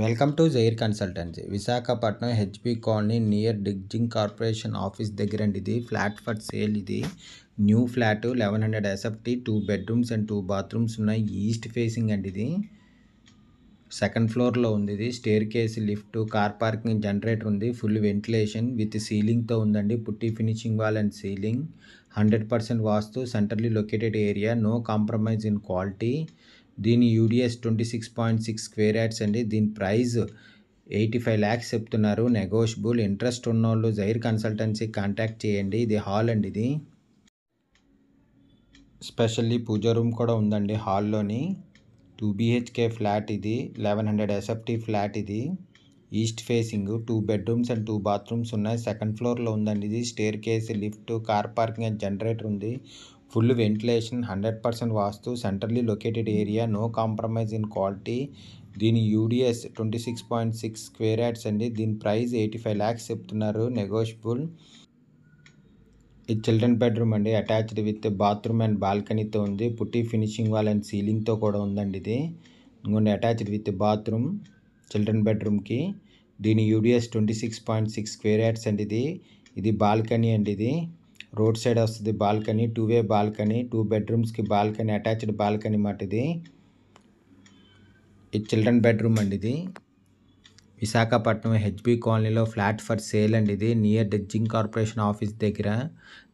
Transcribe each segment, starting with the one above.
welcome to Jair consultancy Visakhapatnam HP colony near dredging corporation office దగ్గర అండి ఇది ఫ్లాట్ ఫర్ సేల్ ఇది new flat eleven hundred SFT two bedrooms and two bathrooms ఉన్నాయి east facing అండి ఇది second ఫ్లోర్లో ఉంది ఇది staircase lift car parking generator ఉంది ఫుల్ వెంటిలేషన్ విత్ సీలింగ్తో ఉందండి putty finishing wall and ceiling hundred percent vastu centrally located area no compromise in quality దీని UDS twenty six point six square yards అండి దీని price eighty five lakhs చెప్తున్నారు negotiable interest ఉన్న వాళ్ళు Jair consultancy contact చేయండి ఇది హాల్ అండి ఇది స్పెషల్లీ పూజా రూమ్ కూడా ఉందండి హాల్లోని టూ బీహెచ్కే ఫ్లాట్ ఇది లెవెన్ హండ్రెడ్ ఎస్ఎఫ్టీ ఫ్లాట్ ఇది east facing two bedrooms and two bathrooms ఉన్నాయి సెకండ్ ఫ్లోర్లో ఉందండి ఇది staircase lift car parking and generator ఉంది full ventilation hundred percent vastu centrally located area no compromise in quality దీని UDS twenty six point six square yards అండి దీని price eighty five lakhs చెప్తున్నారు negotiable ఇది చిల్డ్రన్ బెడ్రూమ్ అండి attached with bathroom and బాల్కనీతో ఉంది putty finishing wall and సీలింగ్తో కూడా ఉందండి ఇది ఇంకొండి అటాచ్డ్ విత్ బాత్రూమ్ చిల్డ్రన్ బెడ్రూమ్కి దీని UDS twenty six point six square yards అండి ఇది ఇది బాల్కనీ అండి ఇది రోడ్ సైడ్ వస్తుంది balcony two way balcony two బెడ్రూమ్స్కి బాల్కనీ అటాచ్డ్ బాల్కనీ మాట ఇది ఇది చిల్డ్రన్ బెడ్రూమ్ అండి ఇది విశాఖపట్నం హెచ్బి కాలనీలో ఫ్లాట్ ఫర్ సేల్ అండి ఇది నియర్ డెడ్జింగ్ కార్పొరేషన్ ఆఫీస్ దగ్గర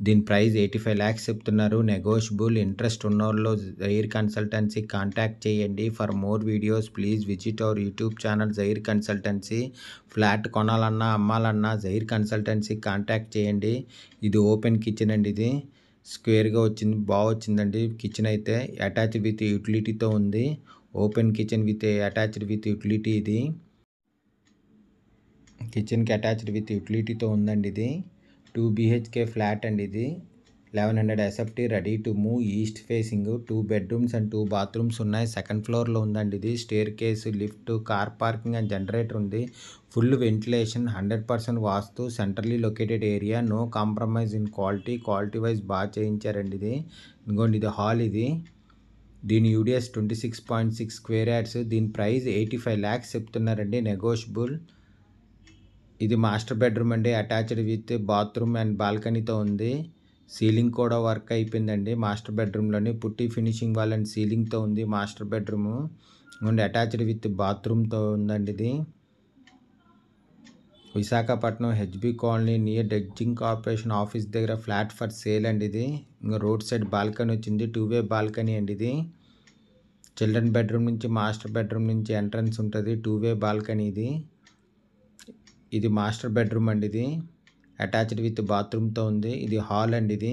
దీని ప్రైస్ ఎయిటీ ఫైవ్ ల్యాక్స్ చెప్తున్నారు నెగోషియబుల్ ఇంట్రెస్ట్ ఉన్నోళ్ళు జైర్ కన్సల్టెన్సీ కాంటాక్ట్ చేయండి for more videos please visit our YouTube channel Jair consultancy flat కొనాలన్నా అమ్మాలన్నా జైర్ కన్సల్టెన్సీ కాంటాక్ట్ చేయండి ఇది ఓపెన్ కిచెన్ అండి ఇది స్క్వేర్గా వచ్చింది బాగా వచ్చిందండి కిచెన్ అయితే అటాచ్ విత్ యూటిలిటీతో ఉంది open kitchen with attached with utility ఇది కిచెన్కి అటాచ్డ్ విత్ యూటిలిటీతో ఉందండి ఇది టూ బీహెచ్కే ఫ్లాట్ అండి ఇది eleven hundred SFT ready to move east facing two bedrooms and two bathrooms ఉన్నాయి సెకండ్ ఫ్లోర్లో ఉందండి ఇది staircase lift car parking and generator ఉంది full ventilation hundred percent vastu centrally located area no compromise in quality quality wise బాగా చేయించారండి ఇది ఇంకోండి ఇది హాల్ ఇది దీని UDS twenty six point six square yards దీని ప్రైస్ ఎయిటీ ఫైవ్ ల్యాక్స్ చెప్తున్నారండి నెగోషియబుల్ ఇది మాస్టర్ బెడ్రూమ్ అండి అటాచ్డ్ విత్ బాత్రూమ్ అండ్ బాల్కనీతో ఉంది సీలింగ్ కూడా వర్క్ అయిపోయిందండి మాస్టర్ బెడ్రూమ్లోని పుట్టి ఫినిషింగ్ వాల్ అండ్ సీలింగ్తో ఉంది master bedroom and attached with బాత్రూమ్తో ఉందండి ఇది Visakhapatnam HB colony near dredging corporation office దగ్గర ఫ్లాట్ ఫర్ సేల్ అండి ఇది ఇంకా రోడ్ సైడ్ బాల్కనీ వచ్చింది టూ వే బాల్కనీ అండి ఇది చిల్డ్రన్ బెడ్రూమ్ నుంచి మాస్టర్ బెడ్రూమ్ నుంచి ఎంట్రన్స్ ఉంటుంది టూ వే బాల్కనీ ఇది ఇది మాస్టర్ బెడ్రూమ్ అండి ఇది అటాచ్డ్ విత్ బాత్రూమ్తో ఉంది ఇది హాల్ అండి ఇది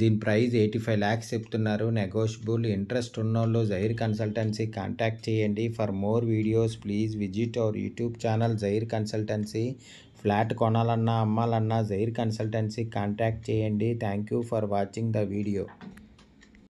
దీని ప్రైస్ ఎయిటీ ఫైవ్ ల్యాక్స్ చెప్తున్నారు నెగోషియబుల్ ఇంట్రెస్ట్ ఉన్నోళ్ళు జైర్ కన్సల్టెన్సీ కాంటాక్ట్ చేయండి for more videos please visit our YouTube channel Jair consultancy flat కొనాలన్నా అమ్మాలన్నా జైర్ కన్సల్టెన్సీ కాంటాక్ట్ చేయండి thank you for watching the video